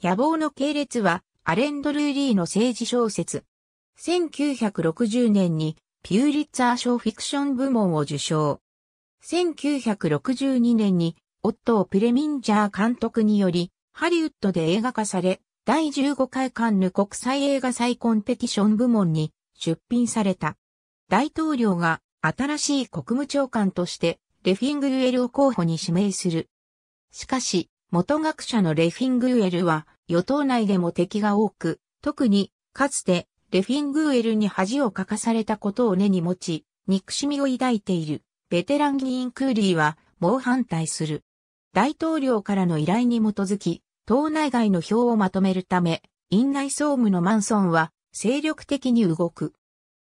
野望の系列は、アレンド・ルーリーの政治小説。1960年に、ピューリッツァー賞フィクション部門を受賞。1962年に、オットー・プレミンジャー監督により、ハリウッドで映画化され、第15回カンヌ国際映画祭コンペティション部門に出品された。大統領が新しい国務長官としてレフィングルエルを候補に指名する。しかし、元学者のレフィングウエルは、与党内でも敵が多く、特に、かつて、レフィングウエルに恥をかかされたことを根に持ち、憎しみを抱いている、ベテラン議員クーリーは、猛反対する。大統領からの依頼に基づき、党内外の票をまとめるため、院内総務のマンソンは、精力的に動く。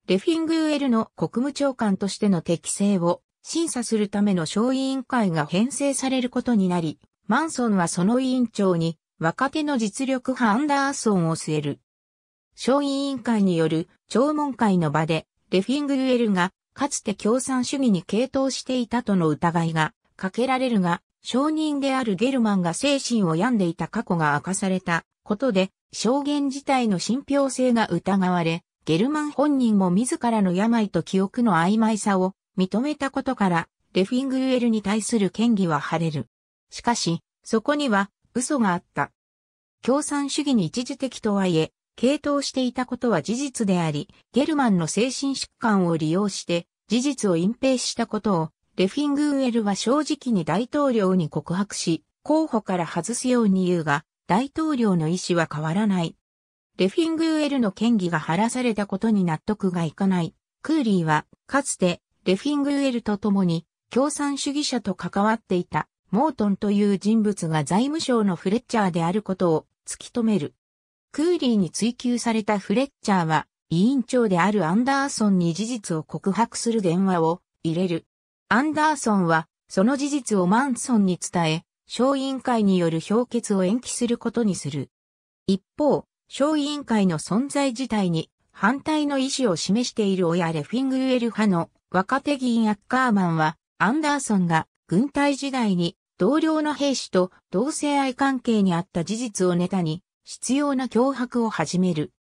レフィングウエルの国務長官としての適性を審査するための小委員会が編成されることになり、マンソンはその委員長に若手の実力派アンダーソンを据える。小委員会による聴聞会の場でレフィングウェルがかつて共産主義に傾倒していたとの疑いがかけられるが、証人であるゲルマンが精神を病んでいた過去が明かされたことで、証言自体の信憑性が疑われ、ゲルマン本人も自らの病と記憶の曖昧さを認めたことから、レフィングウェルに対する嫌疑は晴れる。しかし、そこには嘘があった。共産主義に一時的とはいえ、傾倒していたことは事実であり、ゲルマンの精神疾患を利用して事実を隠蔽したことを、レフィングウェルは正直に大統領に告白し、候補から外すように言うが、大統領の意思は変わらない。レフィングウェルの権威が晴らされたことに納得がいかない。クーリーは、かつて、レフィングウェルと共に、共産主義者と関わっていた。モートンという人物が財務省のフレッチャーであることを突き止める。クーリーに追求されたフレッチャーは、委員長であるアンダーソンに事実を告白する電話を入れる。アンダーソンは、その事実をマンソンに伝え、小委員会による評決を延期することにする。一方、小委員会の存在自体に反対の意思を示している親レフィングウェル派の若手議員アッカーマンは、アンダーソンが軍隊時代に同僚の兵士と同性愛関係にあった事実をネタに、必要な脅迫を始める。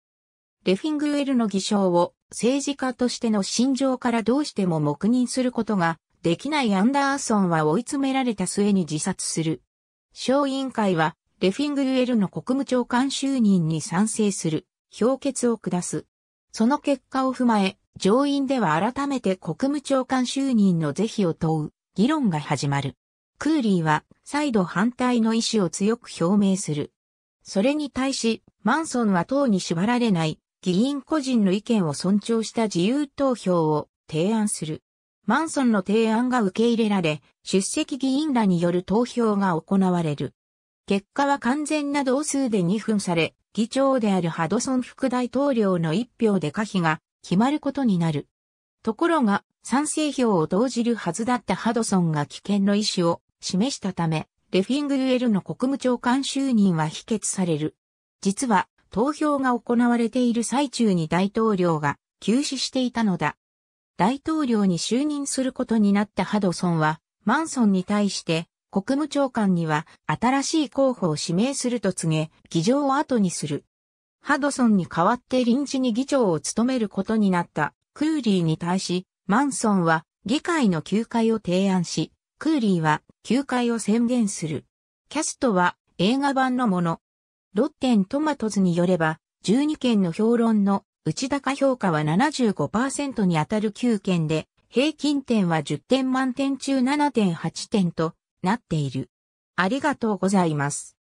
レフィングウェルの偽証を政治家としての心情からどうしても黙認することができないアンダーソンは追い詰められた末に自殺する。小委員会はレフィングウェルの国務長官就任に賛成する評決を下す。その結果を踏まえ、上院では改めて国務長官就任の是非を問う議論が始まる。クーリーは再度反対の意思を強く表明する。それに対し、マンソンは党に縛られない議員個人の意見を尊重した自由投票を提案する。マンソンの提案が受け入れられ、出席議員らによる投票が行われる。結果は完全な同数で2分され、議長であるハドソン副大統領の1票で可否が決まることになる。ところが、賛成票を投じるはずだったハドソンが危険の意思を示したため、レフィングルエルの国務長官就任は否決される。実は、投票が行われている最中に大統領が休止していたのだ。大統領に就任することになったハドソンは、マンソンに対して、国務長官には新しい候補を指名すると告げ、議場を後にする。ハドソンに代わって臨時に議長を務めることになったクーリーに対し、マンソンは議会の休会を提案し、クーリーは休会を宣言する。キャストは映画版のもの。ロッテントマトズによれば、12件の評論の内高評価は75%に当たる9件で、平均点は10点満点中7.8点となっている。ありがとうございます。